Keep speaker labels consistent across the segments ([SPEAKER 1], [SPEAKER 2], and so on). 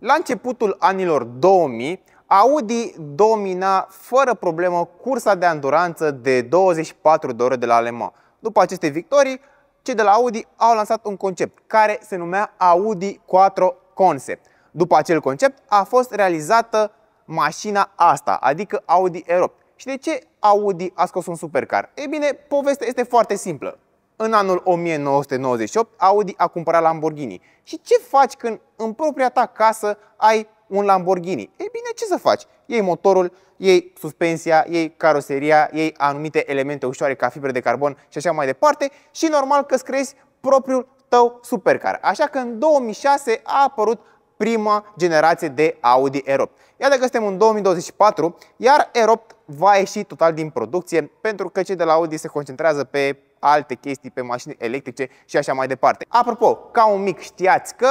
[SPEAKER 1] La începutul anilor 2000, Audi domina fără problemă cursa de anduranță de 24 de ore de la Alema. După aceste victorii, cei de la Audi au lansat un concept care se numea Audi 4 Concept. După acel concept a fost realizată mașina asta, adică Audi R8. Și de ce Audi a scos un supercar? Ei bine, povestea este foarte simplă în anul 1998 Audi a cumpărat Lamborghini. Și ce faci când în propria ta casă ai un Lamborghini? Ei bine, ce să faci? Iei motorul, iei suspensia, iei caroseria, iei anumite elemente ușoare ca fibre de carbon și așa mai departe și normal că îți creezi propriul tău supercar. Așa că în 2006 a apărut prima generație de Audi R8. Iată că suntem în 2024, iar R8 va ieși total din producție pentru că cei de la Audi se concentrează pe alte chestii pe mașini electrice și așa mai departe. Apropo, ca un mic știați că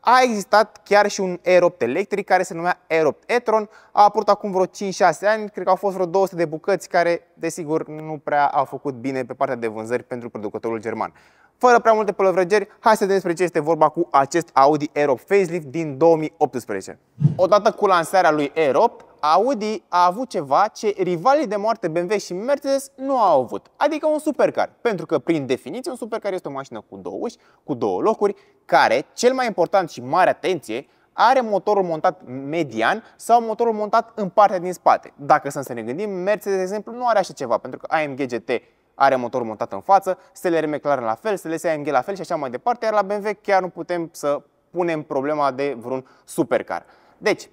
[SPEAKER 1] a existat chiar și un E8 electric care se numea E8 e-tron, a apărut acum vreo 5-6 ani, cred că au fost vreo 200 de bucăți care, desigur, nu prea au făcut bine pe partea de vânzări pentru producătorul german. Fără prea multe pălăvrăgeri, hai să vedem despre ce este vorba cu acest Audi E8 facelift din 2018. Odată cu lansarea lui E8, Audi a avut ceva ce rivalii de moarte BMW și Mercedes nu au avut, adică un supercar. Pentru că, prin definiție, un supercar este o mașină cu două uși, cu două locuri, care, cel mai important și mare atenție, are motorul montat median sau motorul montat în partea din spate. Dacă să ne gândim, Mercedes, de exemplu, nu are așa ceva, pentru că AMG GT are motorul montat în față, stelele McLaren la fel, stelele AMG la fel și așa mai departe, iar la BMW chiar nu putem să punem problema de vreun supercar. Deci,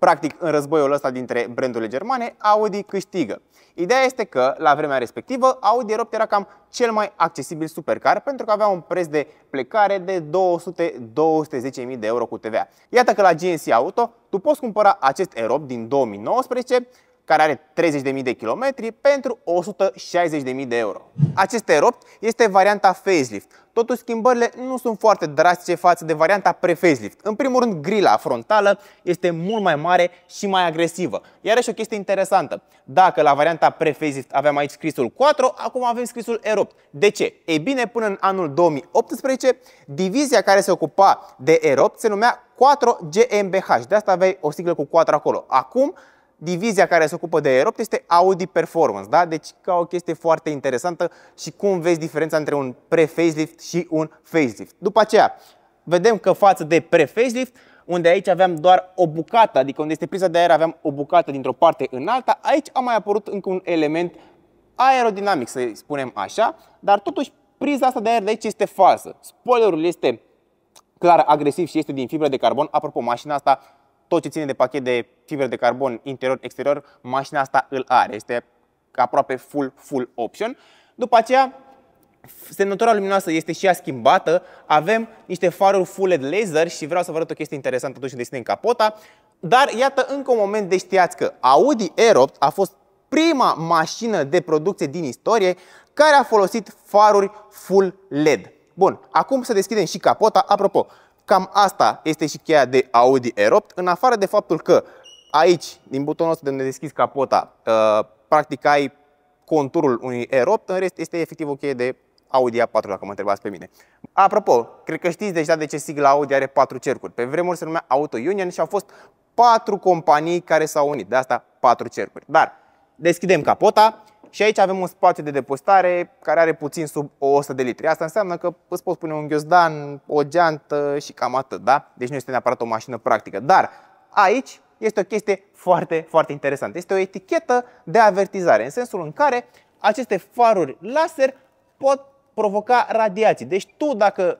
[SPEAKER 1] Practic, în războiul ăsta dintre brandurile germane, Audi câștigă. Ideea este că, la vremea respectivă, Audi R8 era cam cel mai accesibil supercar pentru că avea un preț de plecare de 200-210.000 de euro cu TVA. Iată că la GNC Auto tu poți cumpăra acest R8 din 2019 care are 30.000 de kilometri, pentru 160.000 de euro. Acest R8 este varianta facelift. Totuși, schimbările nu sunt foarte drastice față de varianta pre-facelift. În primul rând, grila frontală este mult mai mare și mai agresivă. Iar și o chestie interesantă. Dacă la varianta pre-facelift aveam aici scrisul 4, acum avem scrisul R8. De ce? E bine, până în anul 2018, divizia care se ocupa de R8 se numea 4 GmbH. De asta aveai o siglă cu 4 acolo. Acum, divizia care se ocupă de aerop este Audi Performance, da? Deci ca o chestie foarte interesantă și cum vezi diferența între un pre-facelift și un facelift. După aceea, vedem că față de pre-facelift, unde aici aveam doar o bucată, adică unde este prisa de aer aveam o bucată dintr-o parte în alta, aici a mai apărut încă un element aerodinamic, să spunem așa, dar totuși priza asta de aer de aici este falsă. Spoilerul este clar agresiv și este din fibră de carbon. Apropo, mașina asta tot ce ține de pachet de fibre de carbon interior-exterior, mașina asta îl are. Este aproape full, full option. După aceea, semnătura luminoasă este și ea schimbată. Avem niște faruri full LED laser și vreau să vă arăt o chestie interesantă atunci când deschidem capota. Dar iată încă un moment de deci știați că Audi R8 a fost prima mașină de producție din istorie care a folosit faruri full LED. Bun, acum să deschidem și capota. Apropo, Cam asta este și cheia de Audi R8, în afară de faptul că aici, din butonul ăsta de unde deschizi capota, uh, practic ai conturul unui R8, în rest este efectiv o cheie de Audi A4, dacă mă întrebați pe mine. Apropo, cred că știți deja de ce sigla Audi are patru cercuri. Pe vremuri se numea Auto Union și au fost patru companii care s-au unit, de asta patru cercuri. Dar deschidem capota și aici avem un spațiu de depozitare care are puțin sub 100 de litri. Asta înseamnă că îți poți pune un ghiozdan, o geantă și cam atât, da? Deci nu este neapărat o mașină practică. Dar aici este o chestie foarte, foarte interesantă. Este o etichetă de avertizare, în sensul în care aceste faruri laser pot provoca radiații. Deci tu dacă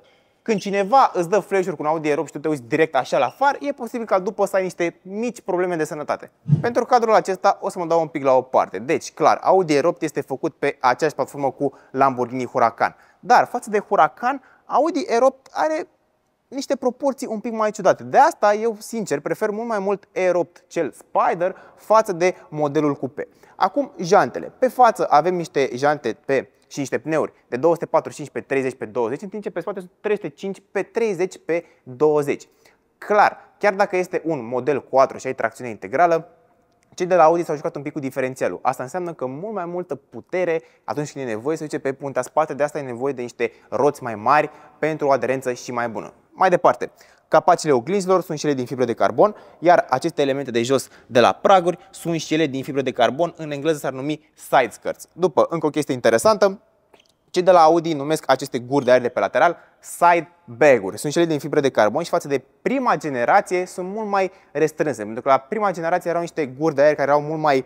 [SPEAKER 1] când cineva îți dă flash cu un Audi e și tu te uiți direct așa la far, e posibil ca după să ai niște mici probleme de sănătate. Pentru cadrul acesta o să mă dau un pic la o parte. Deci, clar, Audi e este făcut pe aceeași platformă cu Lamborghini Huracan. Dar față de Huracan, Audi e are niște proporții un pic mai ciudate. De asta eu, sincer, prefer mult mai mult e 8 cel Spider față de modelul coupe. Acum, jantele. Pe față avem niște jante pe și niște pneuri de 245 pe 30 pe 20, în timp ce pe spate sunt 305 pe 30 pe 20. Clar, chiar dacă este un model 4 și ai tracțiune integrală, cei de la Audi s-au jucat un pic cu diferențialul. Asta înseamnă că mult mai multă putere atunci când e nevoie să duce pe puntea spate, de asta e nevoie de niște roți mai mari pentru o aderență și mai bună. Mai departe, Capacele oglinzilor sunt cele din fibră de carbon, iar aceste elemente de jos de la praguri sunt cele din fibră de carbon, în engleză s-ar numi side skirts. După, încă o chestie interesantă, cei de la Audi numesc aceste guri de aer de pe lateral side bag-uri. Sunt cele din fibră de carbon și față de prima generație sunt mult mai restrânse, pentru că la prima generație erau niște guri de aer care erau mult mai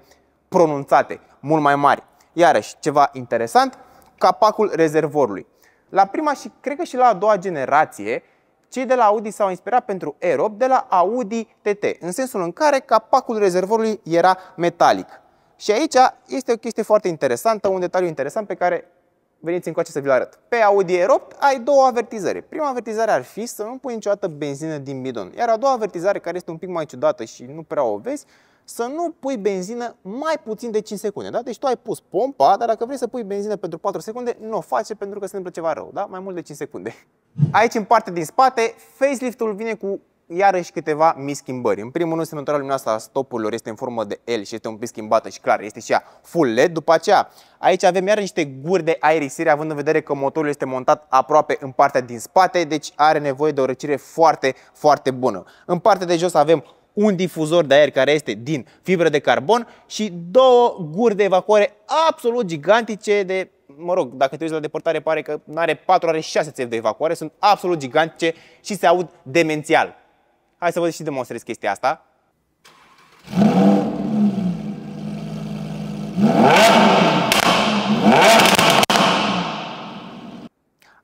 [SPEAKER 1] pronunțate, mult mai mari. Iarăși, ceva interesant, capacul rezervorului. La prima și cred că și la a doua generație, cei de la Audi s-au inspirat pentru Aerob de la Audi TT, în sensul în care capacul rezervorului era metalic. Și aici este o chestie foarte interesantă, un detaliu interesant pe care veniți încoace să vi-l arăt. Pe Audi R8 ai două avertizări. Prima avertizare ar fi să nu pui niciodată benzină din bidon. Iar a doua avertizare, care este un pic mai ciudată și nu prea o vezi, să nu pui benzină mai puțin de 5 secunde. Da? Deci tu ai pus pompa, dar dacă vrei să pui benzină pentru 4 secunde, nu o face pentru că se întâmplă ceva rău, da? mai mult de 5 secunde. Aici, în partea din spate, faceliftul vine cu iarăși câteva mici schimbări. În primul rând, semnătura luminoasă a stopurilor este în formă de L și este un pic schimbată și clar, este și ea full LED. După aceea, aici avem iar niște guri de aerisire, având în vedere că motorul este montat aproape în partea din spate, deci are nevoie de o răcire foarte, foarte bună. În partea de jos avem un difuzor de aer care este din fibră de carbon și două guri de evacuare absolut gigantice de mă rog, dacă te uiți la deportare, pare că nu are 4, are 6 țevi de evacuare, sunt absolut gigantice și se aud demențial. Hai să vă și demonstrez chestia asta.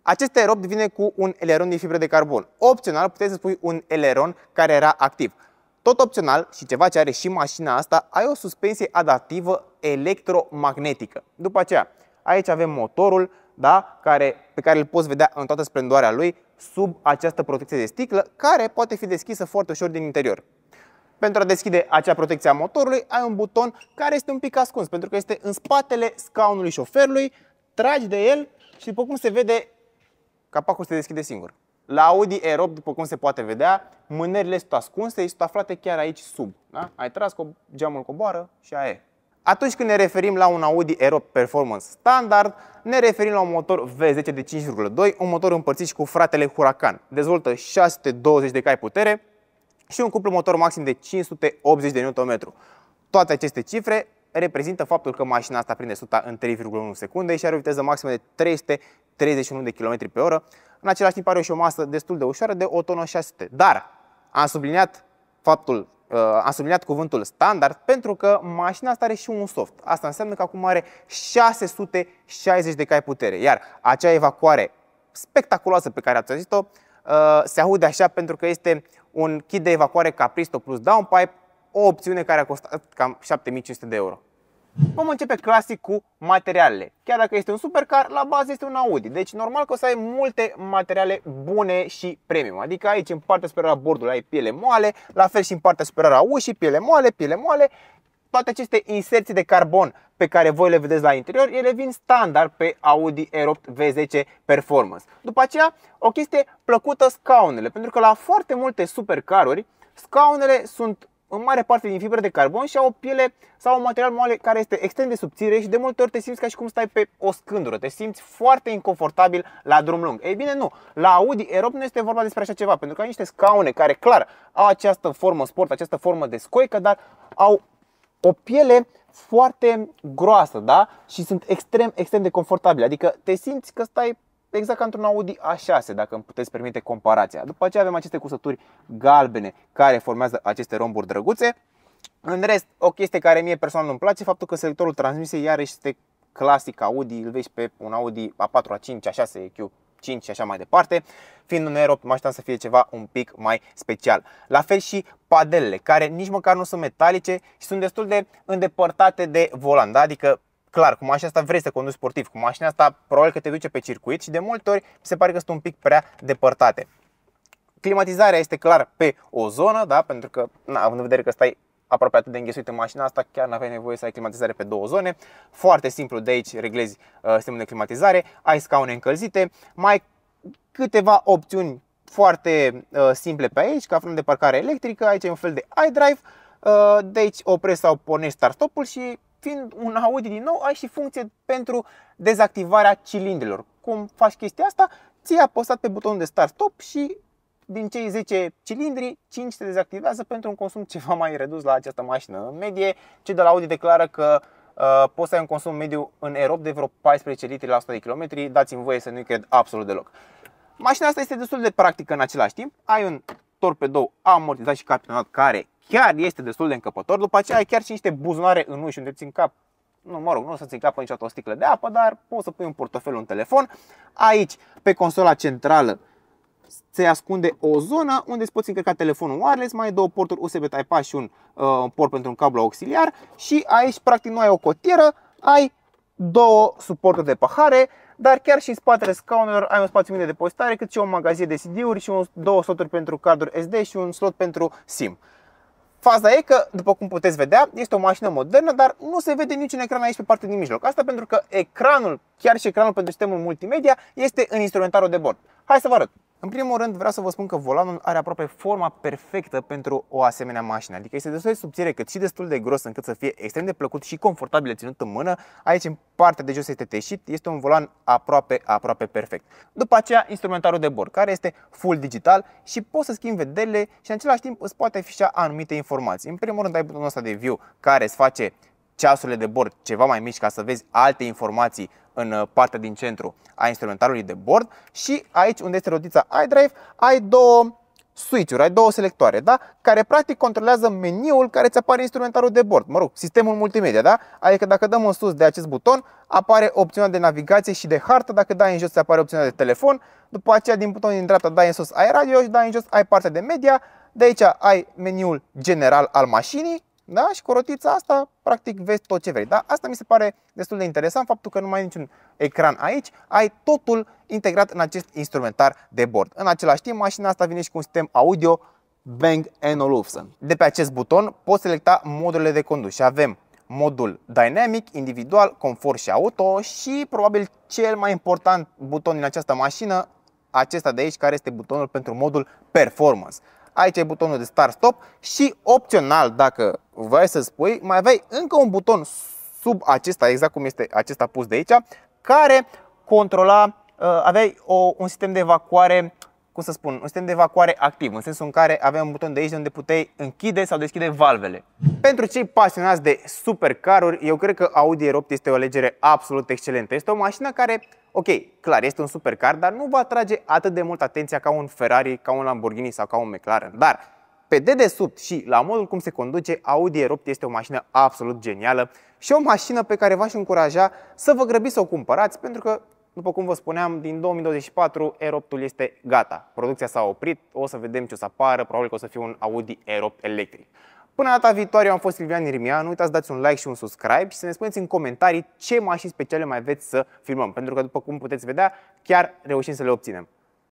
[SPEAKER 1] Acest aerob vine cu un eleron din fibre de carbon. Opțional puteți să pui un eleron care era activ. Tot opțional și ceva ce are și mașina asta, ai o suspensie adaptivă electromagnetică. După aceea, Aici avem motorul da? care, pe care îl poți vedea în toată splendoarea lui sub această protecție de sticlă care poate fi deschisă foarte ușor din interior. Pentru a deschide acea protecție a motorului ai un buton care este un pic ascuns pentru că este în spatele scaunului șoferului, tragi de el și după cum se vede capacul se deschide singur. La Audi R8, după cum se poate vedea, mânerile sunt ascunse și sunt aflate chiar aici sub. Da? Ai tras, geamul coboară și aia e. Atunci când ne referim la un Audi Aero Performance standard, ne referim la un motor V10 de 5.2, un motor împărțit și cu fratele Huracan. Dezvoltă 620 de cai putere și un cuplu motor maxim de 580 de Nm. Toate aceste cifre reprezintă faptul că mașina asta prinde 100 în 3,1 secunde și are o viteză maximă de 331 de km pe oră. În același timp are o și o masă destul de ușoară de o tonă 600. Dar am subliniat faptul Uh, am subliniat cuvântul standard pentru că mașina asta are și un soft. Asta înseamnă că acum are 660 de cai putere, iar acea evacuare spectaculoasă pe care ați auzit-o uh, se aude așa pentru că este un kit de evacuare Capristo plus downpipe, o opțiune care a costat cam 7500 de euro. Vom începe clasic cu materialele. Chiar dacă este un supercar, la bază este un Audi. Deci normal că o să ai multe materiale bune și premium. Adică aici în partea superioară a bordului ai piele moale, la fel și în partea superioară a ușii, piele moale, piele moale. Toate aceste inserții de carbon pe care voi le vedeți la interior, ele vin standard pe Audi R8 V10 Performance. După aceea, o chestie plăcută scaunele, pentru că la foarte multe supercaruri, scaunele sunt în mare parte din fibre de carbon și au o piele sau un material moale care este extrem de subțire și de multe ori te simți ca și cum stai pe o scândură, te simți foarte inconfortabil la drum lung. Ei bine, nu, la Audi e nu este vorba despre așa ceva, pentru că ai niște scaune care clar au această formă sport, această formă de scoică, dar au o piele foarte groasă, da? Și sunt extrem, extrem de confortabile, adică te simți că stai exact ca într-un Audi A6, dacă îmi puteți permite comparația. După aceea avem aceste cusături galbene care formează aceste romburi drăguțe. În rest, o chestie care mie personal nu-mi place, faptul că selectorul transmisiei iarăși este clasic Audi, îl vezi pe un Audi A4, A5, A6, EQ, 5 și așa mai departe. Fiind un aerop, mă așteptam să fie ceva un pic mai special. La fel și padelele, care nici măcar nu sunt metalice și sunt destul de îndepărtate de volan, da? adică clar, cu mașina asta vrei să conduci sportiv, cu mașina asta probabil că te duce pe circuit și de multe ori se pare că sunt un pic prea depărtate. Climatizarea este clar pe o zonă, da? pentru că, na, având în vedere că stai aproape atât de înghesuit în mașina asta, chiar nu aveai nevoie să ai climatizare pe două zone. Foarte simplu, de aici reglezi uh, sistemul de climatizare, ai scaune încălzite, mai câteva opțiuni foarte uh, simple pe aici, ca frână de parcare electrică, aici e un fel de iDrive, uh, de aici oprești sau pornești start-stop-ul și fiind un Audi din nou, ai și funcție pentru dezactivarea cilindrilor. Cum faci chestia asta? Ți-ai apăsat pe butonul de start-stop și din cei 10 cilindri, 5 se dezactivează pentru un consum ceva mai redus la această mașină. În medie, cei de la Audi declară că uh, poți să ai un consum mediu în aerob de vreo 14 litri la 100 de km, dați-mi voie să nu-i cred absolut deloc. Mașina asta este destul de practică în același timp. Ai un torpedou amortizat și capitonat care chiar este destul de încăpător. După aceea ai chiar și niște buzunare în uși unde țin cap, nu, mă rog, nu o să țin cap niciodată o sticlă de apă, dar poți să pui un portofel, un telefon. Aici, pe consola centrală, se ascunde o zonă unde îți poți încărca telefonul wireless, mai ai două porturi USB Type-A și un uh, port pentru un cablu auxiliar și aici practic nu ai o cotieră, ai două suporturi de pahare, dar chiar și în spatele scaunelor ai un spațiu mic de depozitare, cât și o magazie de CD-uri și un, două sloturi pentru carduri SD și un slot pentru SIM. Faza e că, după cum puteți vedea, este o mașină modernă, dar nu se vede niciun ecran aici pe partea din mijloc. Asta pentru că ecranul, chiar și ecranul pentru sistemul multimedia, este în instrumentarul de bord. Hai să vă arăt. În primul rând vreau să vă spun că volanul are aproape forma perfectă pentru o asemenea mașină, adică este destul de subțire cât și destul de gros încât să fie extrem de plăcut și confortabil ținut în mână. Aici în partea de jos este teșit, este un volan aproape, aproape perfect. După aceea instrumentarul de bord care este full digital și poți să schimbi vederile și în același timp îți poate afișa anumite informații. În primul rând ai butonul ăsta de view care îți face ceasurile de bord ceva mai mici ca să vezi alte informații în uh, partea din centru a instrumentarului de bord și aici unde este rotița iDrive ai două switch-uri, ai două selectoare, da? care practic controlează meniul care ți apare instrumentarul de bord, mă rog, sistemul multimedia, da? adică dacă dăm în sus de acest buton, apare opțiunea de navigație și de hartă, dacă dai în jos, se apare opțiunea de telefon, după aceea din butonul din dreapta dai în sus ai radio și dai în jos ai partea de media, de aici ai meniul general al mașinii da? Și cu rotița asta, practic, vezi tot ce vrei. Da? Asta mi se pare destul de interesant, faptul că nu mai ai niciun ecran aici, ai totul integrat în acest instrumentar de bord. În același timp, mașina asta vine și cu un sistem audio Bang Olufsen. De pe acest buton poți selecta modurile de condus și avem modul dynamic, individual, confort și auto și probabil cel mai important buton din această mașină, acesta de aici care este butonul pentru modul performance aici e butonul de start-stop și opțional, dacă vrei să spui, mai aveai încă un buton sub acesta, exact cum este acesta pus de aici, care controla, uh, aveai o, un sistem de evacuare cum să spun, un sistem de evacuare activ, în sensul în care aveam un buton de aici de unde puteai închide sau deschide valvele. Pentru cei pasionați de supercaruri, eu cred că Audi R8 este o alegere absolut excelentă. Este o mașină care, ok, clar, este un supercar, dar nu va atrage atât de mult atenția ca un Ferrari, ca un Lamborghini sau ca un McLaren. Dar pe dedesubt și la modul cum se conduce, Audi R8 este o mașină absolut genială și o mașină pe care v-aș încuraja să vă grăbiți să o cumpărați pentru că după cum vă spuneam, din 2024 Aeroptul este gata. Producția s-a oprit, o să vedem ce o să apară, probabil că o să fie un Audi Aeropt electric. Până data viitoare, eu am fost Silvian Irmia, nu uitați să dați un like și un subscribe și să ne spuneți în comentarii ce mașini speciale mai veți să filmăm, pentru că după cum puteți vedea, chiar reușim să le obținem.